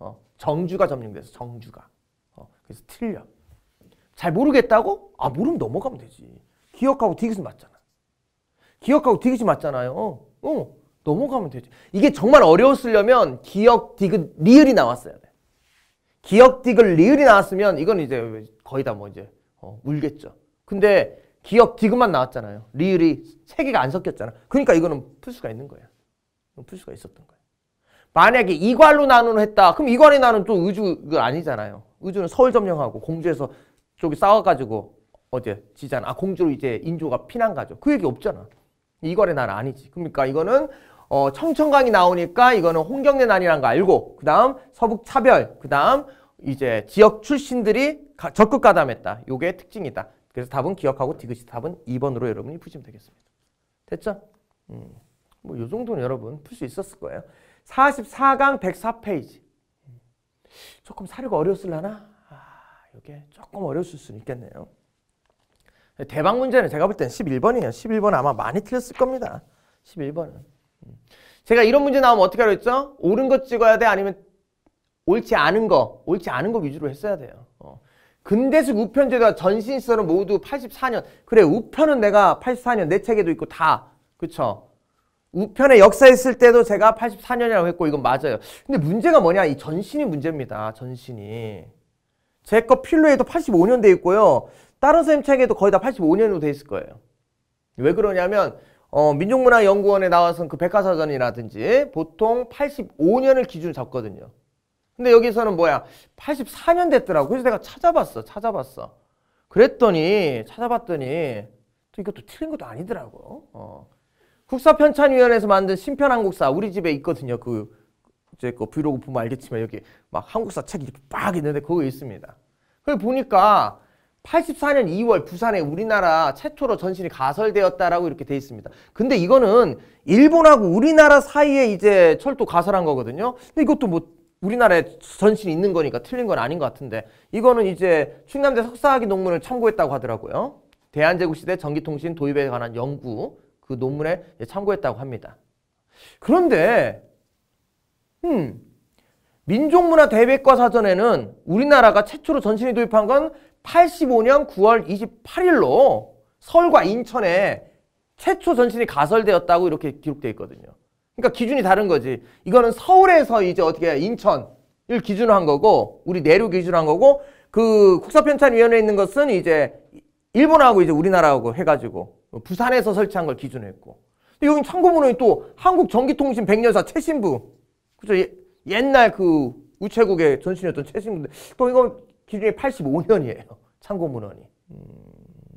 어, 정주가 점령돼서 정주가. 어, 그래서 틀려. 잘 모르겠다고? 아 모르면 넘어가면 되지. 기억하고 디귿은 맞잖아. 기억하고 디귿이 맞잖아요. 어, 어, 넘어가면 되지. 이게 정말 어려웠으려면 기억, 디귿, 리을이 나왔어야 돼. 기억, 디귿, 리을이 나왔으면 이건 이제 거의 다 뭐 이제 어, 울겠죠. 근데 기억 디귿만 나왔잖아요. 리을이 세 개가 안 섞였잖아. 그러니까 이거는 풀 수가 있는 거예요풀 수가 있었던 거예요 만약에 이괄로 나누는 했다. 그럼 이괄이 나누는 또 의주가 아니잖아요. 의주는 서울 점령하고 공주에서 쪽이 싸워가지고 어제 지잖아. 아, 공주로 이제 인조가 피난 가죠. 그 얘기 없잖아. 이괄의 난 아니지. 그러니까 이거는 어, 청천강이 나오니까 이거는 홍경래 난이란 거 알고 그 다음 서북 차별 그 다음 이제 지역 출신들이 가, 적극 가담했다. 요게 특징이다. 그래서 답은 기억하고 디귿이 답은 2번으로 여러분이 푸시면 되겠습니다. 됐죠? 음, 뭐이 정도는 여러분 풀 수 있었을 거예요. 44강 104페이지. 조금 사료가 어려웠을라나? 아, 이게 조금 어려웠을 수 있겠네요. 대박 문제는 제가 볼때 11번이에요. 11번 아마 많이 틀렸을 겁니다. 11번은. 음. 제가 이런 문제 나오면 어떻게 하려 했죠? 옳은 것 찍어야 돼? 아니면 옳지 않은 거, 옳지 않은 거 위주로 했어야 돼요. 어. 근대식 우편제도와 전신시설은 모두 84년. 그래, 우편은 내가 84년 내 책에도 있고 다. 그쵸? 우편에 역사 있을 때도 제가 84년이라고 했고 이건 맞아요. 근데 문제가 뭐냐? 이 전신이 문제입니다. 전신이. 제 거 필로에도 85년 돼 있고요. 다른 선생님 책에도 거의 다 85년으로 돼 있을 거예요. 왜 그러냐면 어, 민족문화연구원에 나와서는 그 백과사전이라든지 보통 85년을 기준 으로 잡거든요. 근데 여기서는 뭐야? 84년 됐더라고. 그래서 내가 찾아봤어. 찾아봤어. 그랬더니 찾아봤더니 또 이것도 틀린 것도 아니더라고. 어. 국사편찬위원회에서 만든 신편한국사 우리 집에 있거든요. 그 이제 그 브이로그 보면 알겠지만 여기 막 한국사 책이 이렇게 빡 있는데 그거에 있습니다. 그걸 보니까 84년 2월 부산에 우리나라 최초로 전신이 가설되었다라고 이렇게 돼 있습니다. 근데 이거는 일본하고 우리나라 사이에 이제 철도 가설한 거거든요. 근데 이것도 뭐 우리나라에 전신이 있는 거니까 틀린 건 아닌 것 같은데 이거는 이제 충남대 석사학위 논문을 참고했다고 하더라고요. 대한제국시대 전기통신 도입에 관한 연구 그 논문에 참고했다고 합니다. 그런데 음, 민족문화 대백과 사전에는 우리나라가 최초로 전신이 도입한 건 85년 9월 28일로 서울과 인천에 최초 전신이 가설되었다고 이렇게 기록되어 있거든요. 그러니까 기준이 다른 거지. 이거는 서울에서 이제 어떻게 해? 인천을 기준으로 한 거고 우리 내륙 기준으로 한 거고 그 국사편찬위원회에 있는 것은 이제 일본하고 이제 우리나라하고 해가지고 부산에서 설치한 걸 기준으로 했고 여기 참고문헌이 또 한국전기통신 백년사 최신부 그죠 옛날 그 우체국의 전신이었던 최신부인데 또 이거 기준이 85년이에요 참고문헌이 음,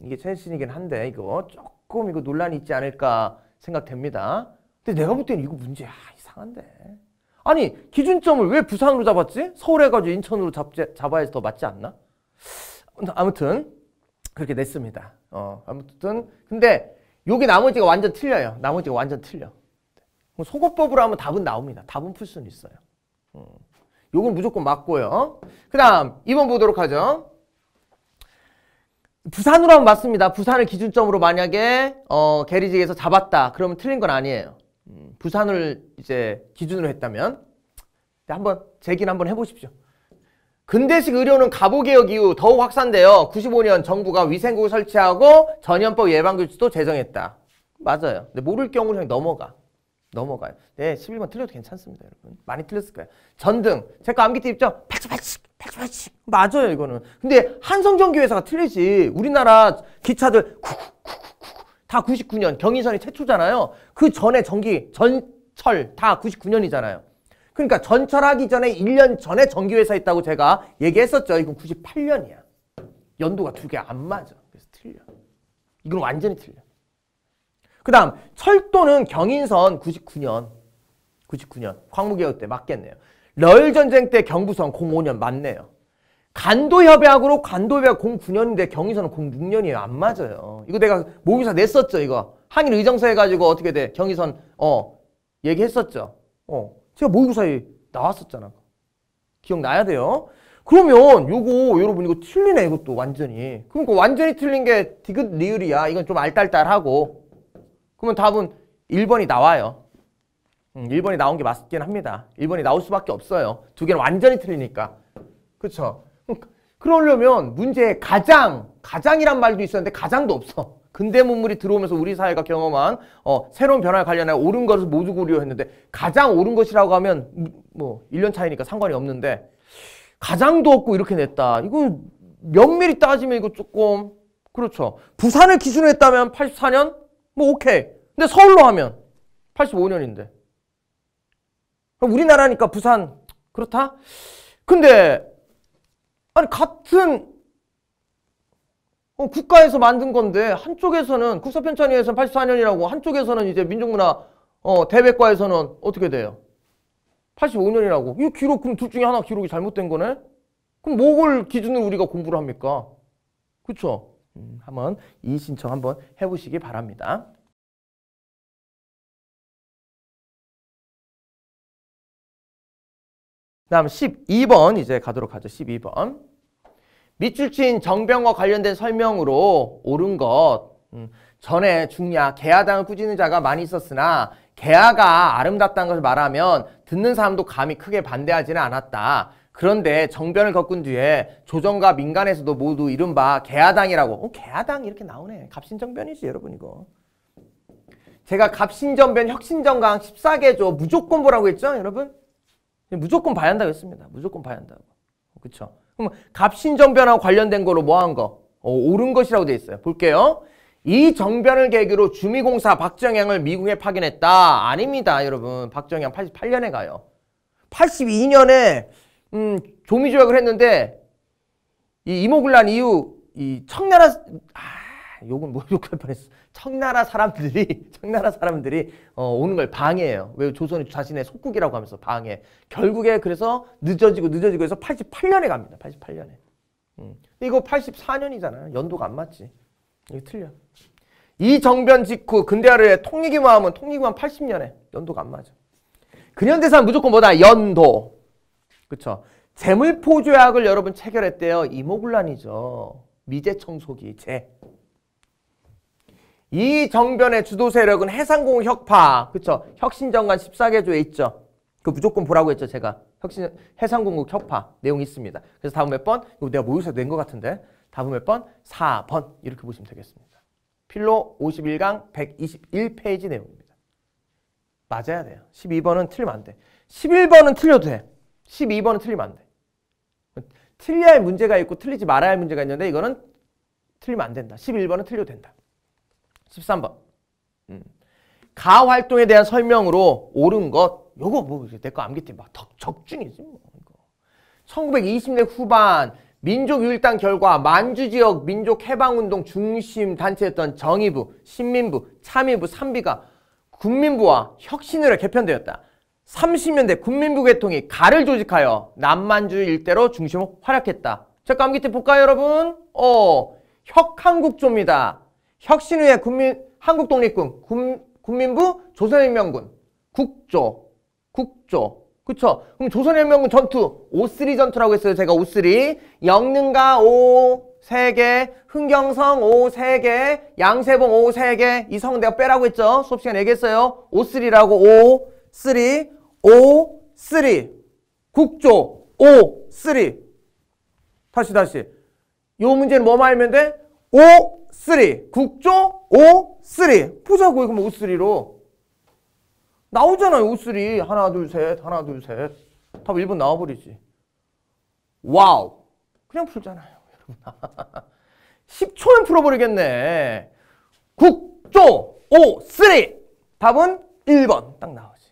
이게 최신이긴 한데 이거 조금 이거 논란이 있지 않을까 생각됩니다 근데 내가 볼 때는 이거 문제야. 이상한데. 아니, 기준점을 왜 부산으로 잡았지? 서울 해가지고 인천으로 잡지, 잡아야지 더 맞지 않나? 어, 아무튼, 그렇게 냈습니다. 어, 아무튼. 근데, 여기 나머지가 완전 틀려요. 나머지가 완전 틀려. 소거법으로 하면 답은 나옵니다. 답은 풀 수는 있어요. 음. 요건 무조건 맞고요. 그 다음 2번 보도록 하죠. 부산으로 하면 맞습니다. 부산을 기준점으로 만약에 어, 게리직에서 잡았다. 그러면 틀린 건 아니에요. 부산을 이제 기준으로 했다면 네, 한번 제기를 한번 해보십시오. 근대식 의료는 가보개혁 이후 더욱 확산되어 95년 정부가 위생국을 설치하고 전염법 예방조치도 제정했다. 맞아요. 근데 모를 경우는 그냥 넘어가. 넘어가요. 네, 11번 틀려도 괜찮습니다, 여러분. 많이 틀렸을 거예요. 전등. 제거 암기티 있죠? 팔십팔십, 팔십팔십. 맞아요, 이거는. 근데 한성전기회사가 틀리지. 우리나라 기차들 쿠쿠쿠쿠 다 99년 경인선이 최초잖아요. 그 전에 전기 전철 다 99년이잖아요. 그러니까 전철하기 전에 1년 전에 전기회사 있다고 제가 얘기했었죠. 이건 98년이야. 연도가 두 개 안 맞아. 그래서 틀려. 이건 완전히 틀려. 그 다음 철도는 경인선 99년 99년 광무개혁 때 맞겠네요. 러일전쟁 때 경부선 05년 맞네요. 간도협약으로 간도협약 09년인데 경의선은 06년이에요. 안 맞아요. 이거 내가 모의사 냈었죠, 이거. 항일 의정서 해가지고 어떻게 돼. 경의선, 어, 얘기했었죠. 어. 제가 모의고사에 나왔었잖아. 기억나야 돼요. 그러면 요거 여러분 이거 틀리네 이것도 완전히 그러니까 완전히 틀린 게 디귿 리을이야 이건 좀 알딸딸하고 그러면 답은 1번이 나와요 음, 1번이 나온 게 맞긴 합니다 1번이 나올 수밖에 없어요 두 개는 완전히 틀리니까 그쵸 그러려면 문제의 가장, 가장이란 말도 있었는데 가장도 없어. 근대 문물이 들어오면서 우리 사회가 경험한 어, 새로운 변화에 관련해 옳은 것을 모두 고려했는데 가장 옳은 것이라고 하면 뭐 1년 차이니까 상관이 없는데 가장도 없고 이렇게 냈다. 이거 면밀히 따지면 이거 조금 그렇죠. 부산을 기준으로 했다면 84년? 뭐 오케이. 근데 서울로 하면 85년인데. 그럼 우리나라니까 부산 그렇다? 근데 아니 같은 어, 국가에서 만든 건데 한쪽에서는 국사편찬위에서는 84년이라고 한쪽에서는 이제 민족문화 어, 대백과에서는 어떻게 돼요? 85년이라고. 이 기록 그럼 둘 중에 하나 기록이 잘못된 거네. 그럼 목을 기준으로 우리가 공부를 합니까? 그쵸 음, 한번 이 신청 한번 해보시기 바랍니다. 다음 12번 이제 가도록 하죠. 12번. 밑줄 친 정병과 관련된 설명으로 옳은 것 음, 전에 중야 개화당을 꾸짖는 자가 많이 있었으나 개화가 아름답다는 것을 말하면 듣는 사람도 감히 크게 반대하지는 않았다. 그런데 정변을 겪은 뒤에 조정과 민간에서도 모두 이른바 개화당이라고 어, 개화당 이렇게 나오네. 갑신정변이지 여러분 이거. 제가 갑신정변, 혁신정강, 14개조 무조건 보라고 했죠 여러분? 무조건 봐야 한다고 했습니다. 무조건 봐야 한다고. 그쵸? 그럼 갑신정변하고 관련된 거로 뭐한 거? 어, 옳은 것이라고 돼 있어요. 볼게요. 이 정변을 계기로 주미공사 박정양을 미국에 파견했다. 아닙니다, 여러분. 박정양 88년에 가요. 82년에 음, 조미 조약을 했는데 이 이모군란 이후 이 청나라 아, 욕은 뭐 욕할 뻔했어. 청나라 사람들이 청나라 사람들이 어, 오는 걸 방해해요. 왜 조선이 자신의 속국이라고 하면서 방해. 결국에 그래서 늦어지고 늦어지고 해서 88년에 갑니다. 88년에. 음. 이거 84년이잖아요. 연도가 안 맞지. 이게 틀려. 이 정변 직후 근대화를 통일기만 하면 통일기만 80년에 연도가 안 맞아. 근현대사는 무조건 뭐다? 연도. 그쵸? 재물포 조약을 여러분 체결했대요. 이모군란이죠. 미제청소기, 재. 이 정변의 주도 세력은 해상공 혁파. 그쵸? 혁신정관 14개조에 있죠. 그 무조건 보라고 했죠, 제가. 혁신, 해상공국 혁파. 내용이 있습니다. 그래서 다음 몇 번? 이거 내가 모의사 낸것 같은데. 다음 몇 번? 4번. 이렇게 보시면 되겠습니다. 필로 51강 121페이지 내용입니다. 맞아야 돼요. 12번은 틀리면 안 돼. 11번은 틀려도 돼. 12번은 틀리면 안 돼. 틀려야 할 문제가 있고 틀리지 말아야 할 문제가 있는데 이거는 틀리면 안 된다. 11번은 틀려도 된다. 13번. 음. 가 활동에 대한 설명으로 옳은 것. 요거 뭐 내거 암기팀 막 적중이지 뭐. 이거. 1920년 후반 민족유일당 결과 만주지역 민족해방운동 중심 단체였던 정의부, 신민부, 참의부, 삼비가 군민부와 혁신으로 개편되었다. 30년대 군민부 계통이 가를 조직하여 남만주 일대로 중심으 활약했다. 잠깐 밑에 볼까요 여러분? 어, 혁한국조입니다. 혁신위에 국민 한국독립군 군, 국민부 조선혁명군 국조 국조 그쵸 그럼 조선혁명군 전투 오쓰리 전투라고 했어요 제가 오쓰리 영능가 오세계 흥경성 오세계 양세봉 오세계이성은 내가 빼라고 했죠 수업시간 에 얘기했어요 오쓰리라고 오 쓰리 오 쓰리 국조 오 쓰리 다시 다시 요 문제는 뭐만 알면 돼? 오 3. 국조 오 쓰리. 보자고 이거 뭐 우쓰리로. 나오잖아요. 우쓰리. 하나 둘 셋. 하나 둘 셋. 답 1번 나와버리지. 와우. 그냥 풀잖아요. 여러분. 10초면 풀어버리겠네. 국조 5, 쓰리. 답은 1번 딱 나오지.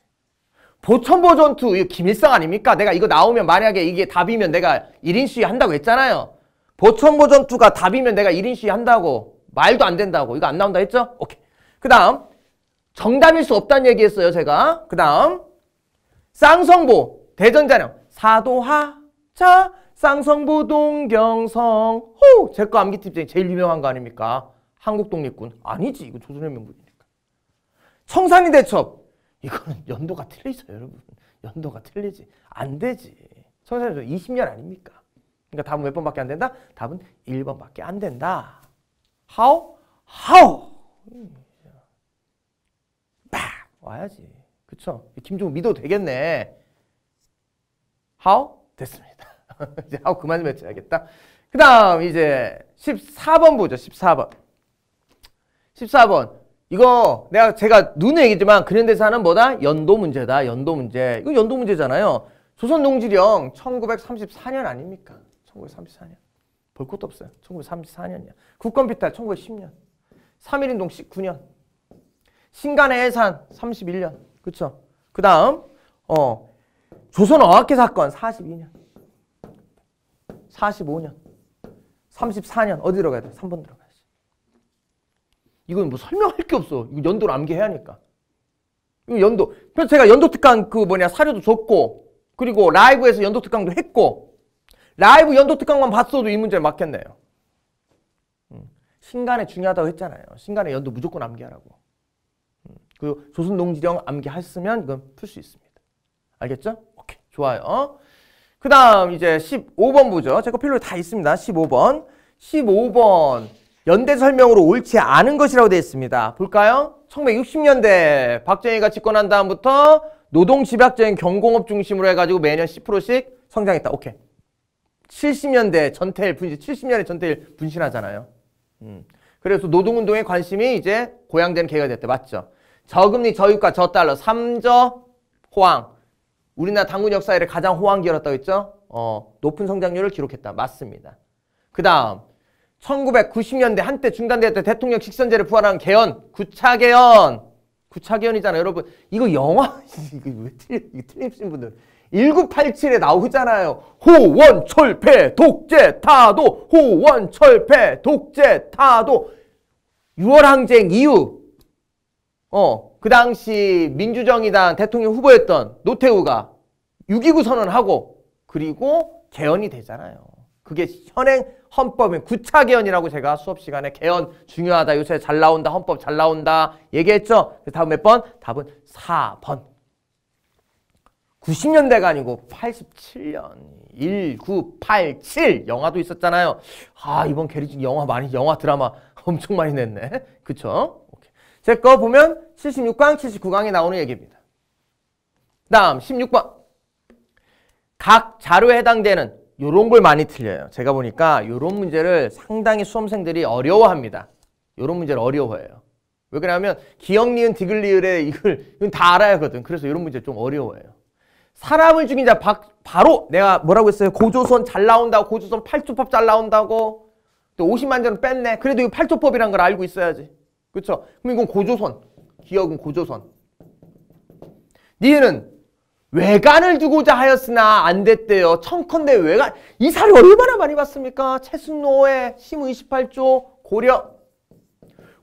보천보 전투 이 김일성 아닙니까? 내가 이거 나오면 만약에 이게 답이면 내가 1인 시위 한다고 했잖아요. 보천보 전투가 답이면 내가 1인 시위 한다고. 말도 안 된다고. 이거 안 나온다 했죠? 오케이. 그 다음 정답일 수 없다는 얘기했어요. 제가. 그 다음 쌍성보 대전자령 사도하자 쌍성보 동경성 호! 제거 암기팁 중에 제일 유명한 거 아닙니까? 한국독립군. 아니지. 이거 조선혁명군이니까. 청산리 대첩. 이거는 연도가 틀리죠. 여러분. 연도가 틀리지. 안 되지. 청산리 대첩 20년 아닙니까? 그러니까 답은 몇 번밖에 안 된다? 답은 1번밖에 안 된다. how how 막 와야지. 그쵸? 김종우 믿어도 되겠네. how 됐습니다. 이제 how 그만 외쳐야겠다. 그 다음 이제 14번 보죠. 14번. 14번. 이거 내가 제가 눈에 얘기지만 근현대사는 뭐다? 연도 문제다. 연도 문제. 이거 연도 문제잖아요. 조선농지령 1934년 아닙니까? 1934년. 볼 것도 없어요. 1934년이야. 국권비탈 1910년. 3.1운동 19년. 신간의 해산 31년. 그쵸? 그 다음 어 조선 어학회 사건 42년. 45년. 34년. 어디 들어가야 돼? 3번 들어가야지. 이건 뭐 설명할 게 없어. 이거 연도를 암기해야 하니까. 연도. 그래서 제가 연도 특강 그 뭐냐 사료도 줬고 그리고 라이브에서 연도 특강도 했고 라이브 연도 특강만 봤어도 이 문제 막혔네요. 음, 신간에 중요하다고 했잖아요. 신간에 연도 무조건 암기하라고. 음, 그 조선농지령 암기했으면 그건 풀 수 있습니다. 알겠죠? 오케이. 좋아요. 그 다음 이제 15번 보죠. 제거 필로 다 있습니다. 15번. 15번. 연대 설명으로 옳지 않은 것이라고 되어 있습니다. 볼까요? 1960년대 박정희가 집권한 다음부터 노동 집약적인 경공업 중심으로 해가지고 매년 10%씩 성장했다. 오케이. 70년대 전태일 분실 70년의 전태일 분실하잖아요 음. 그래서 노동운동에 관심이 이제 고양된 계기가 됐대. 맞죠? 저금리, 저유가, 저달러, 삼저, 호황. 우리나라 당군 역사 에 가장 호황기였다고 했죠? 어, 높은 성장률을 기록했다. 맞습니다. 그 다음 1990년대 한때 중단되었던 대통령 직선제를 부활한 개헌, 구차개헌. 구차견이잖아요. 여러분 이거 영화 이거 왜 틀리, 이거 틀리신 분들 1987에 나오잖아요. 호원철폐 독재 타도 호원철폐 독재 타도 6월 항쟁 이후 어그 당시 민주정의당 대통령 후보였던 노태우가 6.29 선언하고 그리고 개헌이 되잖아요. 그게 현행 헌법인 구차개헌이라고 제가 수업 시간에 개헌 중요하다. 요새 잘 나온다. 헌법 잘 나온다. 얘기했죠? 그 다음 몇 번? 답은 4번. 90년대가 아니고 87년 1987 영화도 있었잖아요. 아 이번 게리진 영화 많이 영화 드라마 엄청 많이 냈네. 그쵸? 제 거 보면 76강 79강에 나오는 얘기입니다. 다음 16번 각 자료에 해당되는 요런 걸 많이 틀려요. 제가 보니까 요런 문제를 상당히 수험생들이 어려워합니다. 요런 문제를 어려워해요. 왜 그러냐면 기억, 니은, 디글 리을의 이걸 이건 다 알아야 하거든. 그래서 이런 문제 좀 어려워해요. 사람을 죽인 자 바, 바로 내가 뭐라고 했어요? 고조선 잘 나온다고 고조선 팔조법 잘 나온다고 또 50만 전은 뺐네. 그래도 이 팔조법이란 걸 알고 있어야지. 그렇죠? 그럼 이건 고조선. 기억은 고조선. 니은 은 외관을 두고자 하였으나 안 됐대요. 청컨대 외관 이사를 얼마나 많이 봤습니까? 채순노회 시무 28조 고려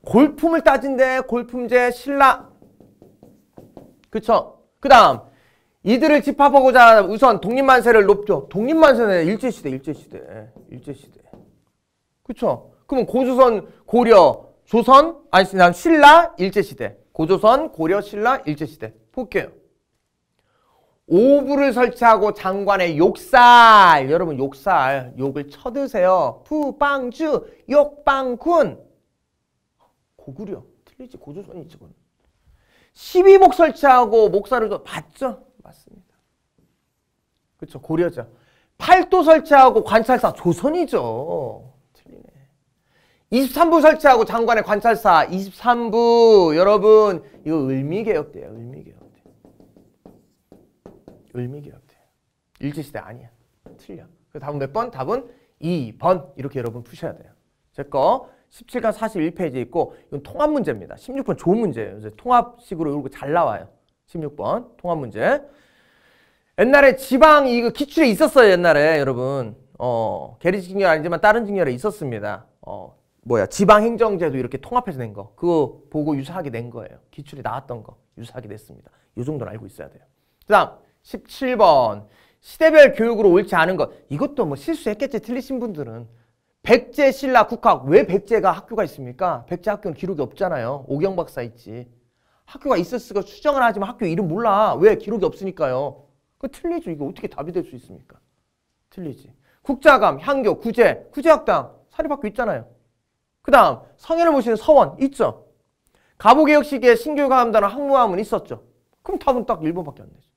골품을 따진대 골품제 신라 그쵸? 그 다음 이들을 집합하고자 우선 독립만세를 높죠. 독립만세는 일제시대 일제시대 예, 일제시대 그쵸? 그러면 고조선 고려 조선 아니 신라 일제시대 고조선 고려 신라 일제시대 볼게요. 오부를 설치하고 장관의 욕살 여러분 욕살 욕을 쳐드세요 푸빵주 욕빵군 고구려 틀리지 고조선이지 12목 설치하고 목사를 좀 봤죠? 맞습니다 그렇죠 고려죠 팔도 설치하고 관찰사 조선이죠 틀리네 23부 설치하고 장관의 관찰사 23부 여러분 이거 을미개혁 때요 을미개혁 을미기였대요. 일제시대 아니야. 틀려. 그 다음 몇 번? 답은 2번 이렇게 여러분 푸셔야 돼요. 제거 17강 4 1페이지 있고 이건 통합 문제입니다. 16번 좋은 문제예요. 이제 통합식으로 이렇게 잘 나와요. 16번 통합 문제. 옛날에 지방 이거 그 기출에 있었어요. 옛날에 여러분. 어, 게리 직렬 아니지만 다른 직렬에 있었습니다. 어, 뭐야 지방 행정제도 이렇게 통합해서 낸 거. 그거 보고 유사하게 낸 거예요. 기출에 나왔던 거 유사하게 냈습니다. 이 정도는 알고 있어야 돼요. 그다음 17번 시대별 교육으로 옳지 않은 것 이것도 뭐 실수했겠지 틀리신 분들은 백제 신라 국학 왜 백제가 학교가 있습니까? 백제 학교는 기록이 없잖아요. 오경 박사 있지. 학교가 있었을거 추정을 하지만 학교 이름 몰라. 왜? 기록이 없으니까요. 그 틀리죠. 이거 어떻게 답이 될 수 있습니까? 틀리지. 국자감, 향교, 구제, 구제학당 사립학교 있잖아요. 그 다음 성현을 보시는 서원 있죠. 가보개혁 시기에 신교육화단어 학무함은 있었죠. 그럼 답은 딱 1번밖에 안 되죠.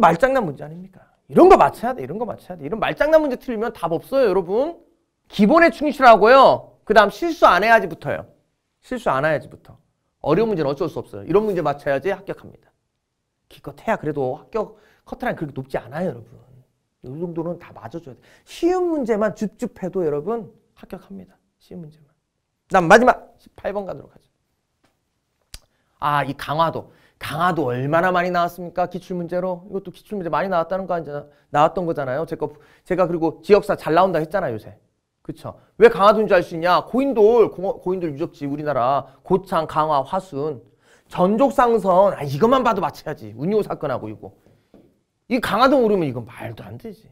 말장난 문제 아닙니까? 이런 거 맞춰야 돼. 이런 거 맞춰야 돼. 이런 말장난 문제 틀리면 답 없어요, 여러분. 기본에 충실하고요. 그다음 실수 안 해야지부터요. 실수 안 해야지부터. 어려운 문제는 어쩔 수 없어요. 이런 문제 맞춰야지 합격합니다. 기껏해야 그래도 합격 커트라인 그렇게 높지 않아요, 여러분. 이 정도는 다 맞아줘야 돼. 쉬운 문제만 줍줍해도 여러분 합격합니다. 쉬운 문제만. 다음 마지막 18번 가도록 하죠. 아, 이 강화도. 강화도 얼마나 많이 나왔습니까? 기출문제로. 이것도 기출문제 많이 나왔다는 거 아니잖아. 나왔던 거잖아요. 제가, 제가 그리고 지역사 잘 나온다 했잖아요, 요새. 그쵸. 왜 강화도인 줄알수 있냐? 고인돌, 고, 인돌 유적지, 우리나라. 고창, 강화, 화순. 전족상선, 아, 이것만 봐도 맞춰야지. 운요 사건하고 이거. 이 강화도 오르면 이건 말도 안 되지.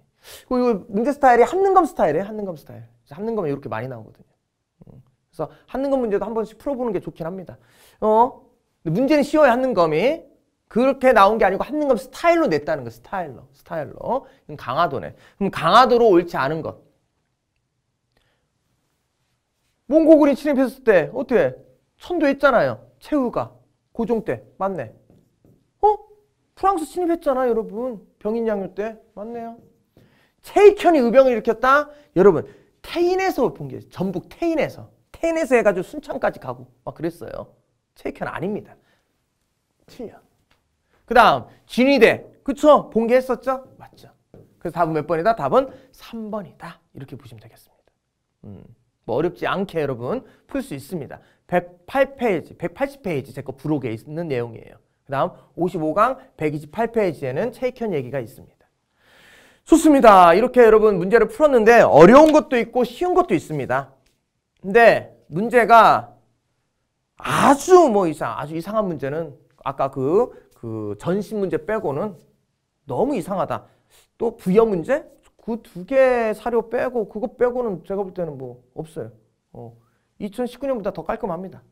그리고 이거 문제 스타일이 한능검 스타일이에요, 한능검 스타일. 한능검은 이렇게 많이 나오거든요. 음. 그래서 한능검 문제도 한 번씩 풀어보는 게 좋긴 합니다. 어? 문제는 쉬워야 하는 검이 그렇게 나온 게 아니고 한능검 스타일로 냈다는 거 스타일로 스타일로 이건 강화도네 그럼 강화도로 옳지 않은 것 몽고군이 침입했을 때 어떻게 선도했잖아요 최우가 고종 때 맞네 어? 프랑스 침입했잖아 여러분 병인양요 때 맞네요 체익현이 의병을 일으켰다 여러분 태인에서 본게 전북 태인에서 태인에서 해가지고 순창까지 가고 막 그랬어요 체육회는 아닙니다. 7년. 그 다음 진위대. 그쵸? 봉계했었죠? 맞죠. 그래서 답은 몇 번이다? 답은 3번이다. 이렇게 보시면 되겠습니다. 음, 뭐 어렵지 않게 여러분 풀 수 있습니다. 108페이지, 180페이지 제거 부록에 있는 내용이에요. 그 다음 55강 128페이지에는 체익현 얘기가 있습니다. 좋습니다. 이렇게 여러분 문제를 풀었는데 어려운 것도 있고 쉬운 것도 있습니다. 근데 문제가 아주 뭐 이상, 아주 이상한 문제는 아까 그, 그 전신 문제 빼고는 너무 이상하다. 또 부여 문제? 그 두 개 사료 빼고 그거 빼고는 제가 볼 때는 뭐 없어요. 어. 2019년보다 더 깔끔합니다.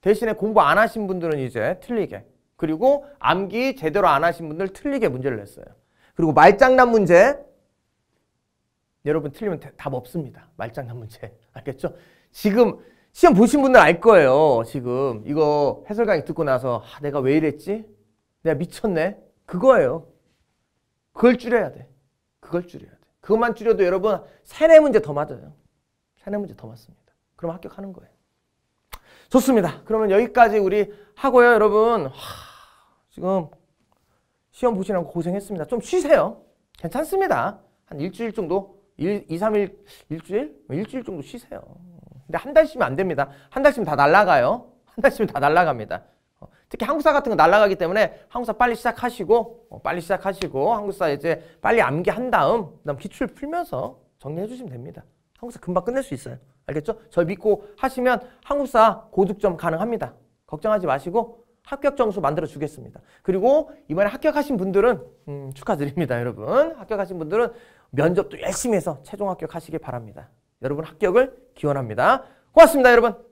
대신에 공부 안 하신 분들은 이제 틀리게 그리고 암기 제대로 안 하신 분들 틀리게 문제를 냈어요. 그리고 말장난 문제 여러분 틀리면 답 없습니다. 말장난 문제 알겠죠? 지금 시험 보신 분들 알 거예요. 지금 이거 해설 강의 듣고 나서 아, 내가 왜 이랬지? 내가 미쳤네. 그거예요. 그걸 줄여야 돼. 그걸 줄여야 돼. 그것만 줄여도 여러분 세네 문제 더 맞아요. 세네 문제 더 맞습니다. 그럼 합격하는 거예요. 좋습니다. 그러면 여기까지 우리 하고요. 여러분 하, 지금 시험 보시느라 고생했습니다. 좀 쉬세요. 괜찮습니다. 한 일주일 정도 일, 2, 3일 일주일? 뭐 일주일 정도 쉬세요. 근데 한달 쉬면 안 됩니다. 한 달 쉬면 다 날라가요. 한 달 쉬면 다 날라갑니다. 어, 특히 한국사 같은 거 날라가기 때문에 한국사 빨리 시작하시고 어, 빨리 시작하시고 한국사 이제 빨리 암기한 다음 그다음 기출 풀면서 정리해 주시면 됩니다. 한국사 금방 끝낼 수 있어요. 알겠죠? 저 믿고 하시면 한국사 고득점 가능합니다. 걱정하지 마시고 합격 점수 만들어 주겠습니다. 그리고 이번에 합격하신 분들은 음, 축하드립니다, 여러분. 합격하신 분들은 면접도 열심히 해서 최종 합격하시길 바랍니다. 여러분 합격을 기원합니다. 고맙습니다, 여러분.